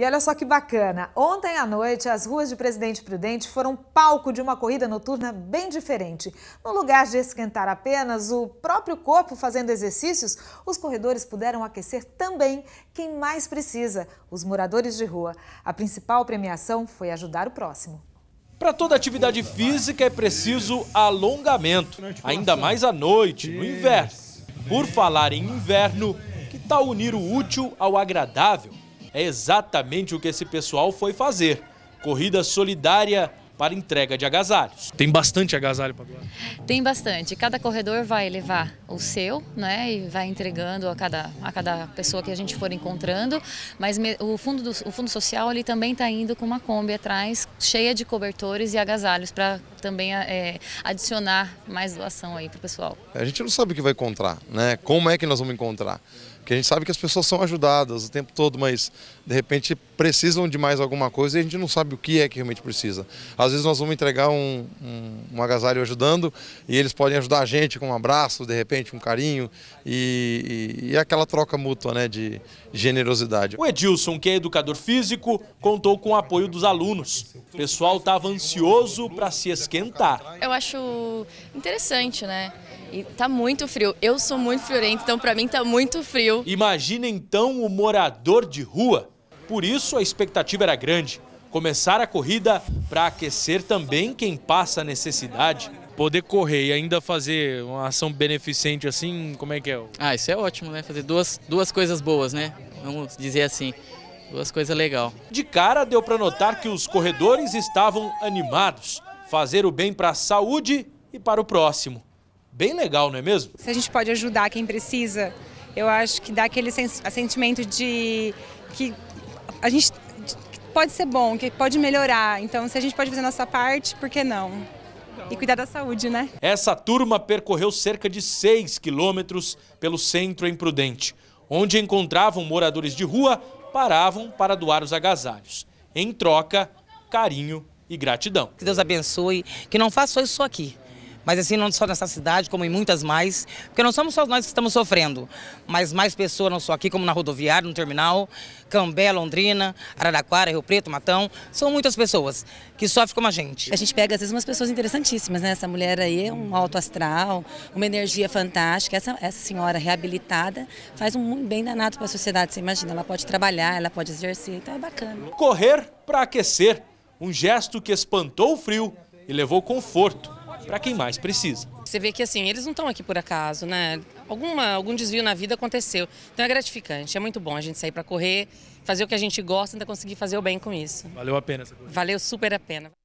E olha só que bacana, ontem à noite as ruas de Presidente Prudente foram palco de uma corrida noturna bem diferente. No lugar de esquentar apenas o próprio corpo fazendo exercícios, os corredores puderam aquecer também quem mais precisa, os moradores de rua. A principal premiação foi ajudar o próximo. Para toda atividade física é preciso alongamento, ainda mais à noite, no inverno. Por falar em inverno, que tal unir o útil ao agradável? É exatamente o que esse pessoal foi fazer. Corrida solidária para entrega de agasalhos. Tem bastante agasalho para doar? Tem bastante. Cada corredor vai levar o seu, né, e vai entregando a cada, a cada pessoa que a gente for encontrando, mas me, o, fundo do, o Fundo Social ele também está indo com uma Kombi atrás, cheia de cobertores e agasalhos para também é, adicionar mais doação aí para o pessoal. A gente não sabe o que vai encontrar, né? Como é que nós vamos encontrar? Porque a gente sabe que as pessoas são ajudadas o tempo todo, mas de repente precisam de mais alguma coisa e a gente não sabe o que é que realmente precisa. Às vezes nós vamos entregar um, um, um agasalho ajudando e eles podem ajudar a gente com um abraço, de repente, um carinho e, e, e aquela troca mútua né, de generosidade. O Edilson, que é educador físico, contou com o apoio dos alunos. O pessoal estava ansioso para se esquecer esquentar. Eu acho interessante, né? E tá muito frio. Eu sou muito friorento, então para mim tá muito frio. Imagina então o morador de rua. Por isso a expectativa era grande. Começar a corrida para aquecer também quem passa necessidade. Poder correr e ainda fazer uma ação beneficente assim, como é que é? Ah, isso é ótimo, né? Fazer duas, duas coisas boas, né? Vamos dizer assim. Duas coisas legal. De cara deu para notar que os corredores estavam animados fazer o bem para a saúde e para o próximo. Bem legal, não é mesmo? Se a gente pode ajudar quem precisa, eu acho que dá aquele sentimento de que a gente pode ser bom, que pode melhorar. Então, se a gente pode fazer a nossa parte, por que não? E cuidar da saúde, né? Essa turma percorreu cerca de 6 quilômetros pelo centro em Prudente, onde encontravam moradores de rua, paravam para doar os agasalhos. Em troca, carinho e gratidão. Que Deus abençoe, que não faça isso só aqui. Mas assim, não só nessa cidade, como em muitas mais, porque não somos só nós que estamos sofrendo, mas mais pessoas, não só aqui, como na rodoviária, no terminal, Cambé, Londrina, Araraquara, Rio Preto, Matão, são muitas pessoas que sofrem como a gente. A gente pega, às vezes, umas pessoas interessantíssimas, né? Essa mulher aí é um alto astral, uma energia fantástica, essa, essa senhora reabilitada faz um bem danado para a sociedade, você imagina, ela pode trabalhar, ela pode exercer, então é bacana. Correr para aquecer um gesto que espantou o frio e levou conforto para quem mais precisa. Você vê que assim, eles não estão aqui por acaso, né? Alguma, algum desvio na vida aconteceu. Então é gratificante, é muito bom a gente sair para correr, fazer o que a gente gosta e ainda conseguir fazer o bem com isso. Valeu a pena essa corrida. Valeu super a pena.